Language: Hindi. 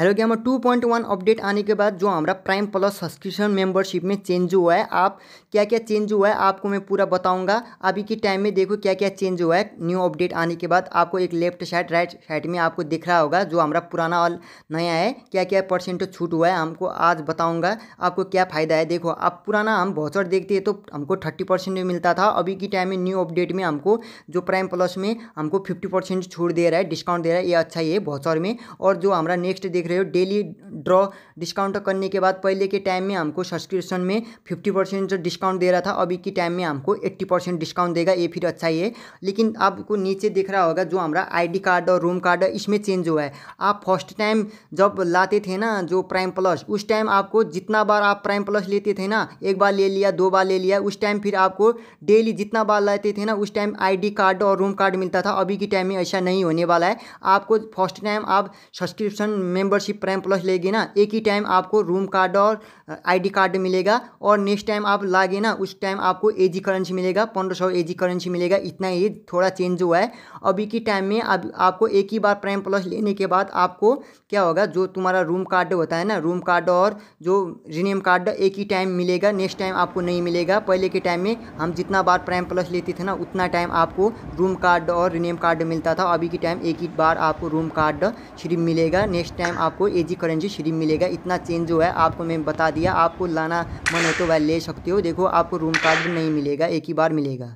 hello two point one update आने के बाद जो हमारा प्राइम प्लस सब्सक्रिप्शन मेंबरशिप में चेंज हुआ है आप क्या क्या चेंज हुआ है आपको मैं पूरा बताऊंगा अभी के टाइम में देखो क्या क्या चेंज हुआ है न्यू अपडेट आने के बाद आपको एक लेफ्ट साइड राइट साइड में आपको दिख रहा होगा जो हमारा पुराना और नया है क्या क्या परसेंट छूट हुआ है हमको आज बताऊँगा आपको क्या फ़ायदा है देखो आप पुराना हम भौचर देखते हैं तो हमको थर्टी परसेंट मिलता था अभी के टाइम में न्यू अपडेट में हमको जो प्राइम प्लस में हमको फिफ्टी छूट दे रहा है डिस्काउंट दे रहा है ये अच्छा ही है भौचर में और जो हमारा नेक्स्ट देख रहे हो डेली ड्रॉ डिस्काउंट करने के बाद पहले के टाइम में हमको सब्सक्रिप्शन में फिफ्टी परसेंट डिस्काउंट दे रहा था अभी के टाइम में हमको एट्टी परसेंट डिस्काउंट देगा ये फिर अच्छा ही है लेकिन आपको नीचे देख रहा होगा जो हमारा आईडी कार्ड और रूम कार्ड इसमें चेंज हुआ है आप फर्स्ट टाइम जब लाते थे ना जो प्राइम प्लस उस टाइम आपको जितना बार आप प्राइम प्लस लेते थे ना एक बार ले लिया दो बार ले लिया उस टाइम फिर आपको डेली जितना बार लाते थे ना उस टाइम आई कार्ड और रूम कार्ड मिलता था अभी के टाइम में ऐसा नहीं होने वाला है आपको फर्स्ट टाइम आप subscription member membership prime plus लेगी ना एक ही टाइम आपको रूम कार्ड और आईडी uh, कार्ड मिलेगा और नेक्स्ट टाइम आप लागे ना उस टाइम आपको एजी करेंसी मिलेगा पंद्रह सौ एजी करेंसी मिलेगा इतना ही थोड़ा चेंज हुआ है अभी की टाइम में अब आपको एक ही बार प्राइम प्लस लेने के बाद आपको क्या होगा जो तुम्हारा रूम कार्ड होता है ना रूम कार्ड और जो रिनेम कार्ड एक ही टाइम मिलेगा नेक्स्ट टाइम आपको नहीं मिलेगा पहले के टाइम में हम जितना बार प्राइम प्लस लेते थे ना उतना टाइम आपको रूम कार्ड और रिनेम कार्ड मिलता था अभी के टाइम एक ही बार आपको रूम कार्ड सिर्फ मिलेगा नेक्स्ट टाइम आपको एजी करेंसी श्रीम मिलेगा इतना चेंज जो है आपको मैं बता दिया आपको लाना मन हो तो वह ले सकते हो देखो आपको रूम कार्ड नहीं मिलेगा एक ही बार मिलेगा